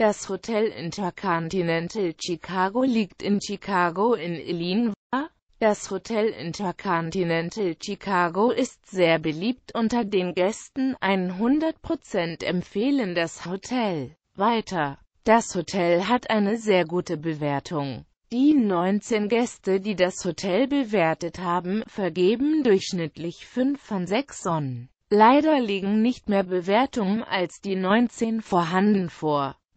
Das Hotel Intercontinental Chicago liegt in Chicago in Illinois. Das Hotel Intercontinental Chicago ist sehr beliebt unter den Gästen, 100% empfehlen das Hotel. Weiter. Das Hotel hat eine sehr gute Bewertung. Die 19 Gäste, die das Hotel bewertet haben, vergeben durchschnittlich 5 von 6 Sonnen. Leider liegen nicht mehr Bewertungen als die 19 vorhanden vor.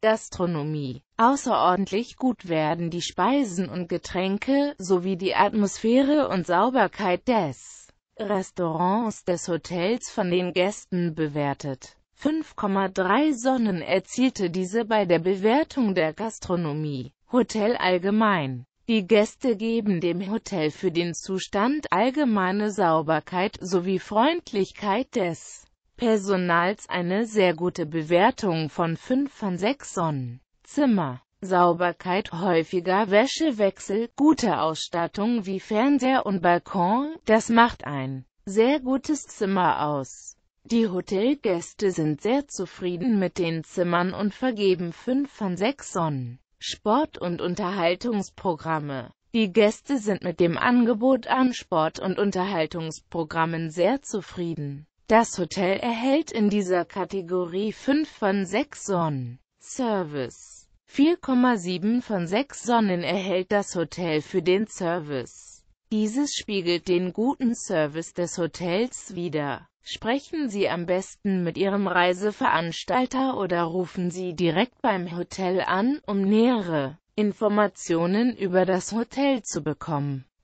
Gastronomie. Außerordentlich gut werden die Speisen und Getränke, sowie die Atmosphäre und Sauberkeit des Restaurants des Hotels von den Gästen bewertet. 5,3 Sonnen erzielte diese bei der Bewertung der Gastronomie. Hotel allgemein. Die Gäste geben dem Hotel für den Zustand allgemeine Sauberkeit sowie Freundlichkeit des Personals eine sehr gute Bewertung von 5 von 6 Sonnen. Zimmer. Sauberkeit, häufiger Wäschewechsel, gute Ausstattung wie Fernseher und Balkon, das macht ein sehr gutes Zimmer aus. Die Hotelgäste sind sehr zufrieden mit den Zimmern und vergeben 5 von 6 Sonnen. Sport- und Unterhaltungsprogramme Die Gäste sind mit dem Angebot an Sport- und Unterhaltungsprogrammen sehr zufrieden. Das Hotel erhält in dieser Kategorie 5 von 6 Sonnen. Service 4,7 von 6 Sonnen erhält das Hotel für den Service. Dieses spiegelt den guten Service des Hotels wider. Sprechen Sie am besten mit Ihrem Reiseveranstalter oder rufen Sie direkt beim Hotel an, um nähere Informationen über das Hotel zu bekommen.